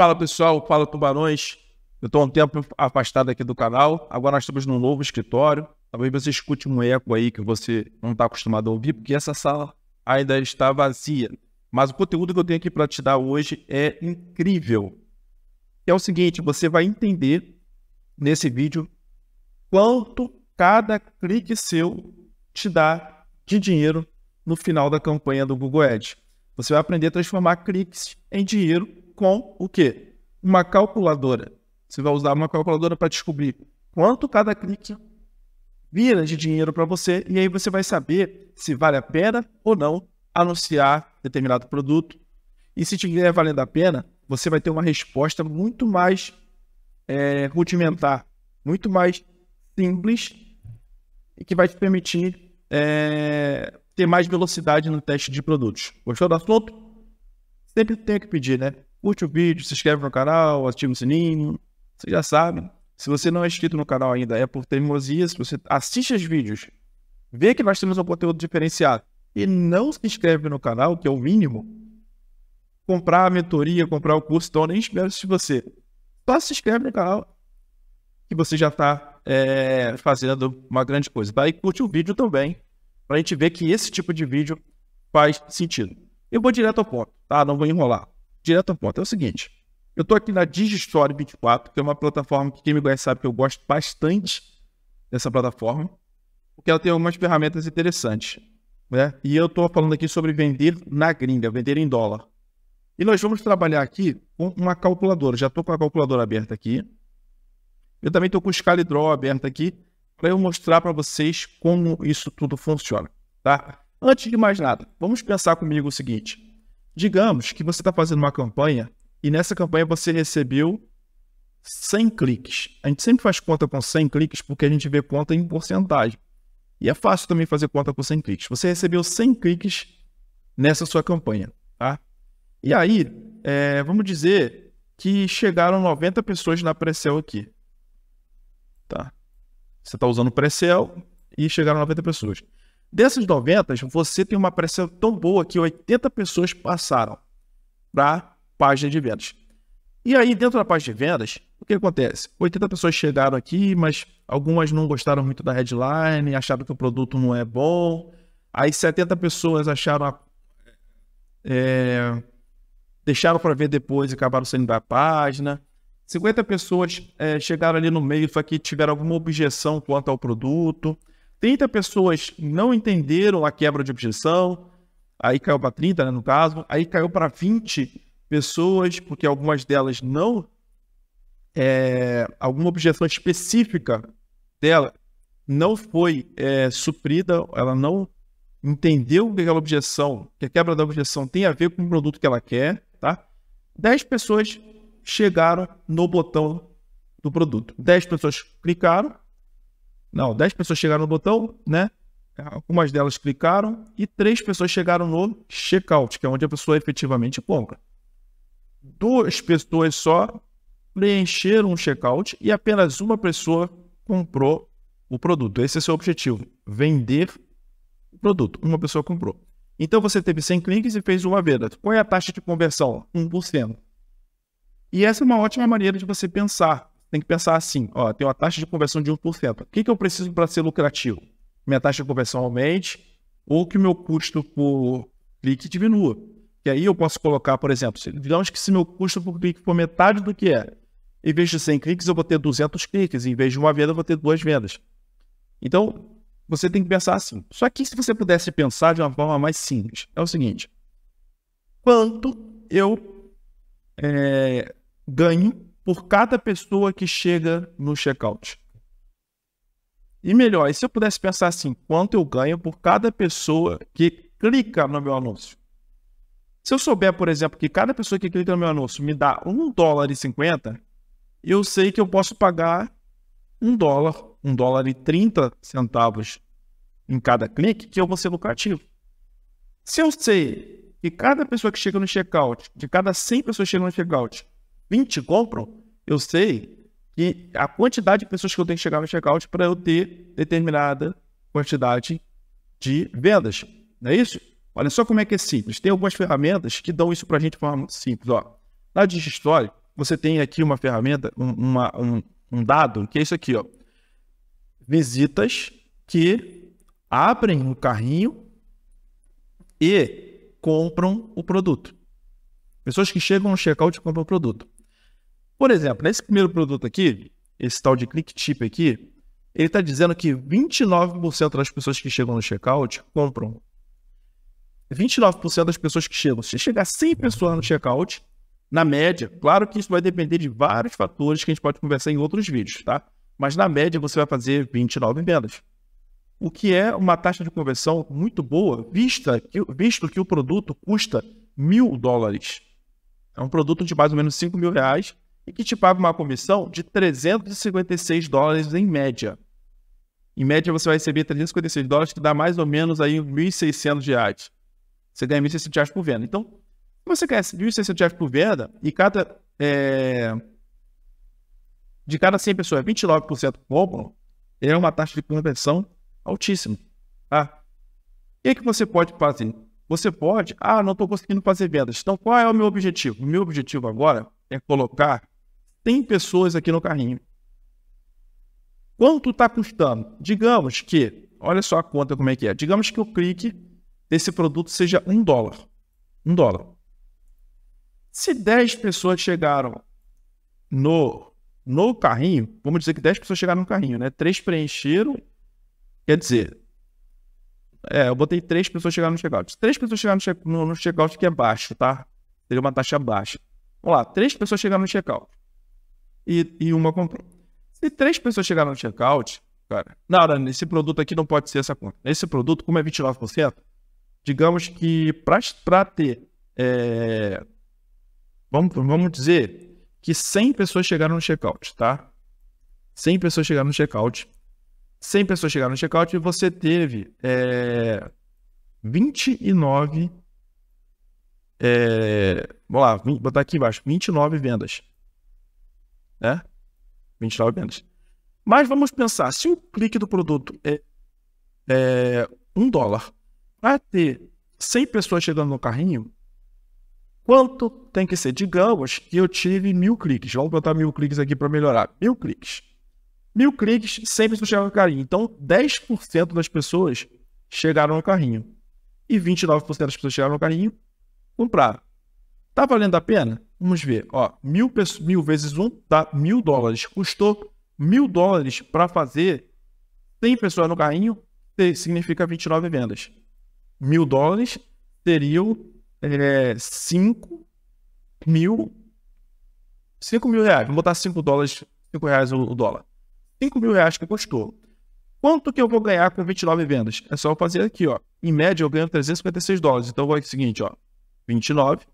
Fala pessoal, fala Tubarões. Eu estou há um tempo afastado aqui do canal, agora nós estamos num novo escritório. Talvez você escute um eco aí que você não está acostumado a ouvir, porque essa sala ainda está vazia. Mas o conteúdo que eu tenho aqui para te dar hoje é incrível. É o seguinte, você vai entender nesse vídeo quanto cada clique seu te dá de dinheiro no final da campanha do Google Ads. Você vai aprender a transformar cliques em dinheiro com o quê? Uma calculadora. Você vai usar uma calculadora para descobrir quanto cada clique vira de dinheiro para você e aí você vai saber se vale a pena ou não anunciar determinado produto. E se tiver valendo a pena, você vai ter uma resposta muito mais é, rudimentar, muito mais simples e que vai te permitir é, ter mais velocidade no teste de produtos. Gostou do assunto? Sempre tem que pedir, né? curte o vídeo, se inscreve no canal, ativa o sininho. Você já sabe. Se você não é inscrito no canal ainda, é por teimosia. Se você assiste os vídeos, vê que nós temos um conteúdo diferenciado e não se inscreve no canal, que é o mínimo, comprar a mentoria, comprar o curso, então nem espero se você. Só se inscreve no canal que você já está é, eh, fazendo uma grande coisa. Tá? E curte o vídeo também, para a gente ver que esse tipo de vídeo faz sentido. Eu vou direto ao ponto, tá? Não vou enrolar direto ao ponto. É o seguinte, eu estou aqui na Digistore 24, que é uma plataforma que quem me conhece sabe que eu gosto bastante dessa plataforma, porque ela tem algumas ferramentas interessantes. Né? E eu estou falando aqui sobre vender na gringa, vender em dólar. E nós vamos trabalhar aqui com uma calculadora. Já estou com a calculadora aberta aqui. Eu também estou com o ScaliDraw aberto aqui para eu mostrar para vocês como isso tudo funciona. Tá? Antes de mais nada, vamos pensar comigo o seguinte. Digamos que você está fazendo uma campanha e nessa campanha você recebeu 100 cliques. A gente sempre faz conta com 100 cliques porque a gente vê conta em porcentagem. E é fácil também fazer conta com 100 cliques. Você recebeu 100 cliques nessa sua campanha, tá? E aí, é, vamos dizer que chegaram 90 pessoas na Precel aqui, tá? Você está usando o e chegaram 90 pessoas. Dessas 90, você tem uma pressão tão boa que 80 pessoas passaram para a página de vendas. E aí, dentro da página de vendas, o que acontece? 80 pessoas chegaram aqui, mas algumas não gostaram muito da headline, acharam que o produto não é bom. Aí 70 pessoas acharam a, é, deixaram para ver depois e acabaram saindo da página. 50 pessoas é, chegaram ali no meio, foi que tiveram alguma objeção quanto ao produto. 30 pessoas não entenderam a quebra de objeção, aí caiu para 30, né, no caso, aí caiu para 20 pessoas, porque algumas delas não. É, alguma objeção específica dela não foi é, suprida, ela não entendeu que aquela objeção, que a quebra da objeção tem a ver com o produto que ela quer, tá? 10 pessoas chegaram no botão do produto. 10 pessoas clicaram, não, 10 pessoas chegaram no botão, né? Algumas delas clicaram e três pessoas chegaram no checkout, que é onde a pessoa efetivamente compra. Duas pessoas só preencheram o checkout e apenas uma pessoa comprou o produto. Esse é o seu objetivo: vender o produto. Uma pessoa comprou. Então você teve 100 cliques e fez uma venda. Qual é a taxa de conversão? 1%. E essa é uma ótima maneira de você pensar tem que pensar assim: ó, tem uma taxa de conversão de 1%. O que, que eu preciso para ser lucrativo? Minha taxa de conversão aumente ou que o meu custo por clique diminua. E aí eu posso colocar, por exemplo, digamos que se meu custo por clique for metade do que é, em vez de 100 cliques, eu vou ter 200 cliques, em vez de uma venda, eu vou ter duas vendas. Então, você tem que pensar assim. Só que se você pudesse pensar de uma forma mais simples, é o seguinte: quanto eu é, ganho por cada pessoa que chega no checkout. E melhor, e se eu pudesse pensar assim, quanto eu ganho por cada pessoa que clica no meu anúncio? Se eu souber, por exemplo, que cada pessoa que clica no meu anúncio me dá 1 dólar e 50, eu sei que eu posso pagar 1 dólar, 1 dólar e 30 centavos em cada clique, que eu vou ser lucrativo. Se eu sei que cada pessoa que chega no checkout, de cada 100 pessoas que chegam no checkout, 20 compram, eu sei que a quantidade de pessoas que eu tenho que chegar no checkout para eu ter determinada quantidade de vendas. Não é isso? Olha só como é que é simples. Tem algumas ferramentas que dão isso para a gente de forma muito simples. Ó, na Digistória, você tem aqui uma ferramenta, um, uma, um, um dado, que é isso aqui. Ó. Visitas que abrem o carrinho e compram o produto. Pessoas que chegam no checkout e compram o produto. Por exemplo, nesse primeiro produto aqui, esse tal de click tip aqui, ele está dizendo que 29% das pessoas que chegam no checkout compram. 29% das pessoas que chegam. Se chegar 100 pessoas no checkout, na média, claro que isso vai depender de vários fatores que a gente pode conversar em outros vídeos, tá? Mas na média você vai fazer 29 vendas. O que é uma taxa de conversão muito boa, vista que, visto que o produto custa mil dólares. É um produto de mais ou menos 5 mil reais e que te paga uma comissão de 356 dólares em média. Em média, você vai receber 356 dólares, que dá mais ou menos aí 1.600 reais. Você ganha 1.600 reais por venda. Então, se você ganha 1.600 reais por venda e cada... É... De cada 100 pessoas, 29% compram, é uma taxa de conversão altíssima. Tá? O que, é que você pode fazer? Você pode, ah, não estou conseguindo fazer vendas. Então, qual é o meu objetivo? O meu objetivo agora é colocar 100 pessoas aqui no carrinho. Quanto está custando? Digamos que, olha só a conta como é que é. Digamos que o clique desse produto seja um dólar. Um dólar. Se 10 pessoas chegaram no, no carrinho, vamos dizer que 10 pessoas chegaram no carrinho, né? 3 preencheram, quer dizer, é, eu botei 3 pessoas chegaram no checkout. 3 pessoas chegaram no, check, no, no checkout que é baixo, tá? Seria uma taxa baixa. Vamos lá, 3 pessoas chegaram no checkout e, e uma comprou. Se três pessoas chegaram no checkout, cara, hora nesse produto aqui não pode ser essa conta. Esse produto, como é 29%, digamos que para ter, é, vamos, vamos dizer que 100 pessoas chegaram no checkout, tá? 100 pessoas chegaram no checkout, 100 pessoas chegaram no checkout e você teve é, 29, é, vamos lá, 20, botar aqui embaixo, 29 vendas né? 29 menos. Mas vamos pensar, se o clique do produto é, é um dólar, para ter 100 pessoas chegando no carrinho, quanto tem que ser? Digamos que eu tive mil cliques. Vamos botar mil cliques aqui para melhorar. Mil cliques. Mil cliques, 100 pessoas chegaram no carrinho. Então, 10% das pessoas chegaram no carrinho. E 29% das pessoas chegaram no carrinho, compraram. Tá valendo a pena? Vamos ver, ó, mil, mil vezes um dá mil dólares. Custou mil dólares para fazer 100 pessoas no carrinho, significa 29 vendas. Mil dólares seriam é, mil. cinco mil reais. Vou botar 5 dólares, 5 reais o, dólar. 5 mil reais que custou. Quanto que eu vou ganhar com 29 vendas? É só eu fazer aqui, ó. Em média, eu ganho 356 dólares. Então, vou aqui o seguinte, ó. 29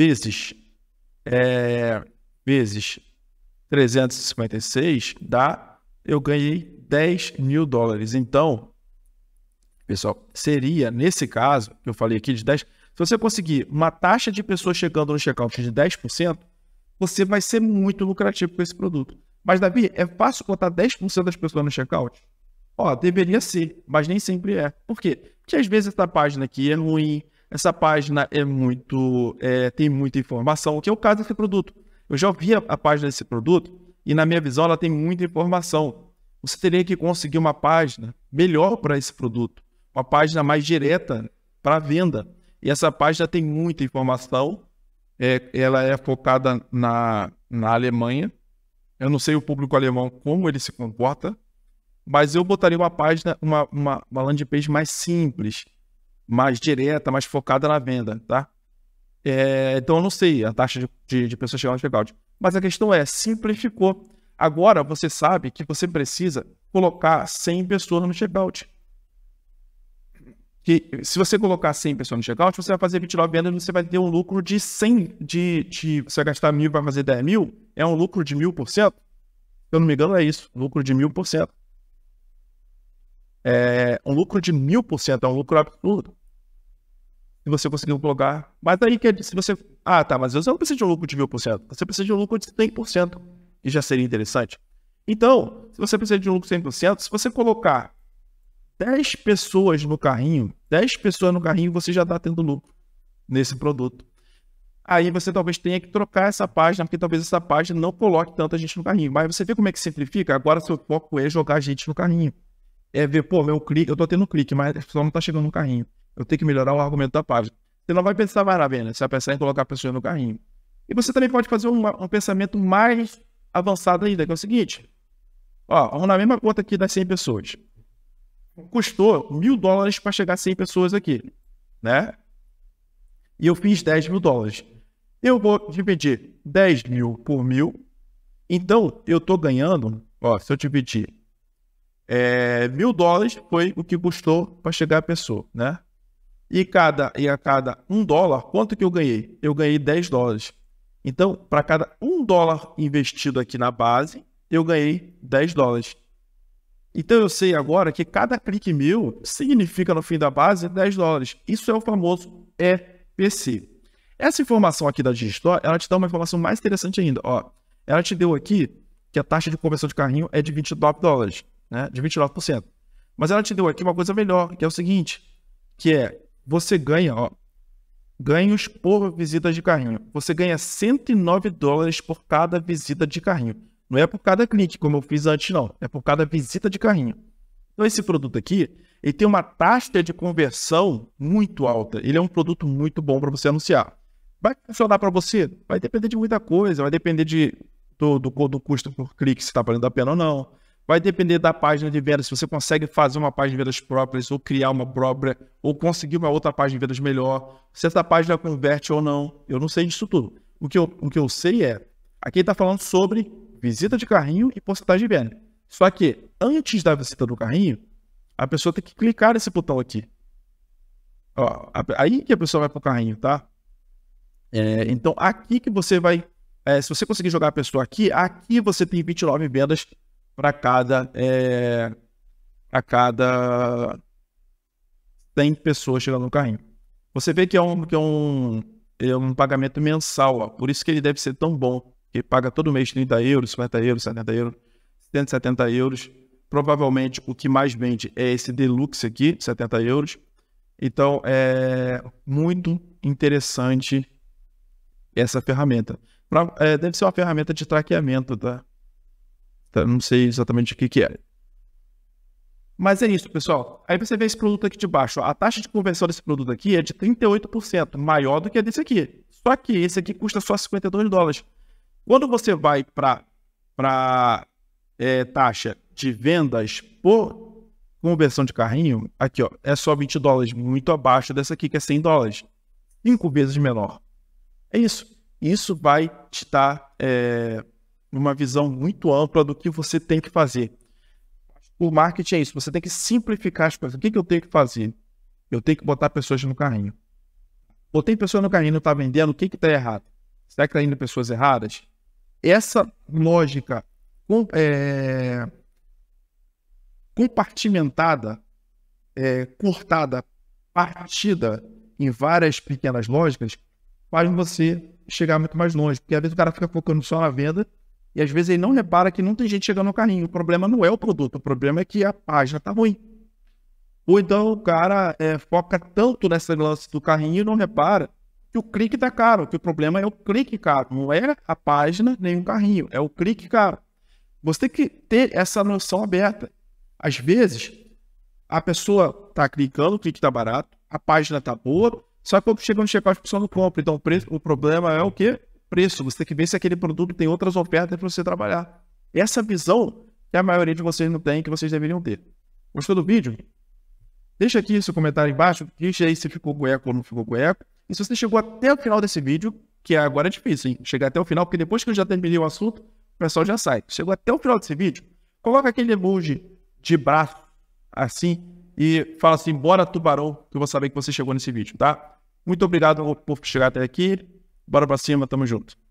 vezes, é, vezes 356 dá, eu ganhei 10 mil dólares. Então, pessoal, seria nesse caso que eu falei aqui de 10, se você conseguir uma taxa de pessoas chegando no checkout de 10%, você vai ser muito lucrativo com esse produto. Mas, Davi, é fácil contar 10% das pessoas no checkout? Ó, deveria ser, mas nem sempre é. Por quê? Porque às vezes essa página aqui é ruim, essa página é muito, é, tem muita informação, o que é o caso desse produto. Eu já vi a, a página desse produto e, na minha visão, ela tem muita informação. Você teria que conseguir uma página melhor para esse produto, uma página mais direta para venda. E essa página tem muita informação. É, ela é focada na, na Alemanha. Eu não sei o público alemão como ele se comporta, mas eu botaria uma página, uma, uma, uma landing page mais simples, mais direta, mais focada na venda, tá? É, então eu não sei a taxa de, de, de pessoas chegando no checkout. Mas a questão é, simplificou. Agora você sabe que você precisa colocar 100 pessoas no checkout. Que, se você colocar 100 pessoas no checkout, você vai fazer 29 vendas e você vai ter um lucro de 100, de, de você vai gastar mil para fazer 10 mil, é um lucro de mil por cento. Se eu não me engano, é isso, lucro de mil por cento. É, um lucro de mil por cento é um lucro absurdo se você conseguiu blogar. Mas aí que é se você. Ah, tá, mas você não precisa de um lucro de mil por cento. Você precisa de um lucro de 100%, e já seria interessante. Então, se você precisa de um lucro de 100%, se você colocar 10 pessoas no carrinho, 10 pessoas no carrinho, você já está tendo lucro nesse produto. Aí você talvez tenha que trocar essa página, porque talvez essa página não coloque tanta gente no carrinho. Mas você vê como é que simplifica? Agora seu foco é jogar gente no carrinho. É ver, pô, meu clique, eu estou tendo clique, mas a pessoa não está chegando no carrinho. Eu tenho que melhorar o argumento da página. Você não vai pensar mais na você vai pensar em colocar a pessoa no carrinho. E você também pode fazer um, um pensamento mais avançado ainda, que é o seguinte: ó, na mesma conta aqui das 100 pessoas. Custou mil dólares para chegar a 100 pessoas aqui, né? E eu fiz 10 mil dólares. Eu vou dividir 10 mil por mil. Então, eu estou ganhando, ó, se eu dividir é, mil dólares foi o que custou para chegar a pessoa, né? E, cada, e a cada um dólar, quanto que eu ganhei? Eu ganhei 10 dólares. Então, para cada um dólar investido aqui na base, eu ganhei 10 dólares. Então eu sei agora que cada clique mil significa no fim da base 10 dólares. Isso é o famoso EPC. Essa informação aqui da Digistore, ela te dá uma informação mais interessante ainda. Ó, ela te deu aqui que a taxa de conversão de carrinho é de 29 dólares, né? De 29%. Mas ela te deu aqui uma coisa melhor, que é o seguinte, que é você ganha, ó, ganhos por visitas de carrinho. Você ganha 109 dólares por cada visita de carrinho. Não é por cada clique, como eu fiz antes, não. É por cada visita de carrinho. Então, esse produto aqui, ele tem uma taxa de conversão muito alta. Ele é um produto muito bom para você anunciar. Vai funcionar para você? Vai depender de muita coisa. Vai depender de, do, do, do custo por clique, se está valendo a pena ou não Vai depender da página de vendas, se você consegue fazer uma página de vendas próprias, ou criar uma própria, ou conseguir uma outra página de vendas melhor, se essa página converte ou não. Eu não sei disso tudo. O que eu, o que eu sei é, aqui está falando sobre visita de carrinho e porcentagem de venda. Só que, antes da visita do carrinho, a pessoa tem que clicar nesse botão aqui. Ó, aí que a pessoa vai para o carrinho, tá? É, então, aqui que você vai... É, se você conseguir jogar a pessoa aqui, aqui você tem 29 vendas para cada, é, para cada 100 pessoas chegando no carrinho. Você vê que é um, que é um, é um pagamento mensal, ó. por isso que ele deve ser tão bom, que paga todo mês 30 euros, 50 euros, 70 euros, 170 euros. Provavelmente o que mais vende é esse deluxe aqui, 70 euros. Então é muito interessante essa ferramenta. Pra, é, deve ser uma ferramenta de traqueamento, tá? Tá, não sei exatamente o que, que é. Mas é isso, pessoal. Aí você vê esse produto aqui de baixo. A taxa de conversão desse produto aqui é de 38%, maior do que a desse aqui. Só que esse aqui custa só 52 dólares. Quando você vai para é, taxa de vendas por conversão de carrinho, aqui ó, é só 20 dólares, muito abaixo dessa aqui, que é 100 dólares. Cinco vezes menor. É isso. Isso vai te dar é, uma visão muito ampla do que você tem que fazer. O marketing é isso, você tem que simplificar as coisas. O que, que eu tenho que fazer? Eu tenho que botar pessoas no carrinho. Botei pessoas no carrinho, não está vendendo, o que está errado? Será que está indo pessoas erradas? Essa lógica é, compartimentada, é, cortada, partida em várias pequenas lógicas, faz você chegar muito mais longe. Porque às vezes o cara fica focando só na venda e às vezes ele não repara que não tem gente chegando no carrinho. O problema não é o produto, o problema é que a página está ruim. Ou então o cara é, foca tanto nessa lance do carrinho e não repara que o clique está caro, que o problema é o clique caro, não é a página nem o carrinho, é o clique caro. Você tem que ter essa noção aberta. Às vezes, a pessoa está clicando, o clique está barato, a página está boa, só que quando chega no checkout a pessoa não compra. Então, o, preço, o problema é o quê? preço, você tem que ver se aquele produto tem outras ofertas para você trabalhar. Essa visão que a maioria de vocês não tem, que vocês deveriam ter. Gostou do vídeo? Deixa aqui seu comentário embaixo, deixa aí se ficou cueco ou não ficou cueco. E se você chegou até o final desse vídeo, que agora é difícil, hein? Chegar até o final, porque depois que eu já terminei o assunto, o pessoal já sai. Chegou até o final desse vídeo, coloca aquele emoji de braço, assim, e fala assim, bora tubarão, que eu vou saber que você chegou nesse vídeo, tá? Muito obrigado por chegar até aqui. Bora pra cima, tamo junto.